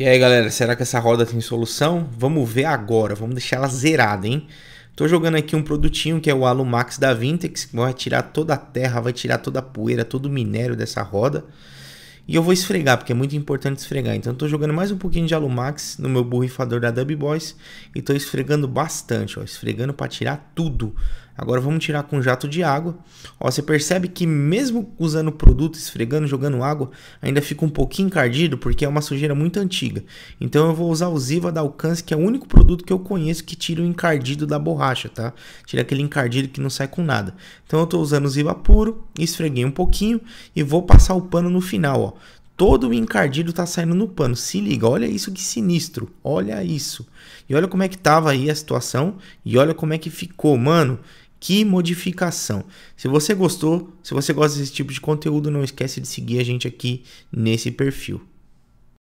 E aí galera, será que essa roda tem solução? Vamos ver agora, vamos deixar ela zerada, hein? Tô jogando aqui um produtinho que é o Alumax da Vintex, que vai tirar toda a terra, vai tirar toda a poeira, todo o minério dessa roda. E eu vou esfregar, porque é muito importante esfregar. Então tô jogando mais um pouquinho de Alumax no meu borrifador da Dub Boys e tô esfregando bastante, ó, esfregando para tirar tudo Agora vamos tirar com jato de água. Ó, você percebe que mesmo usando o produto, esfregando, jogando água, ainda fica um pouquinho encardido porque é uma sujeira muito antiga. Então eu vou usar o Ziva da Alcance, que é o único produto que eu conheço que tira o encardido da borracha, tá? Tira aquele encardido que não sai com nada. Então eu estou usando o Ziva puro, esfreguei um pouquinho e vou passar o pano no final, ó. Todo o encardido tá saindo no pano. Se liga, olha isso que sinistro. Olha isso. E olha como é que tava aí a situação e olha como é que ficou, mano. Que modificação! Se você gostou, se você gosta desse tipo de conteúdo, não esquece de seguir a gente aqui nesse perfil.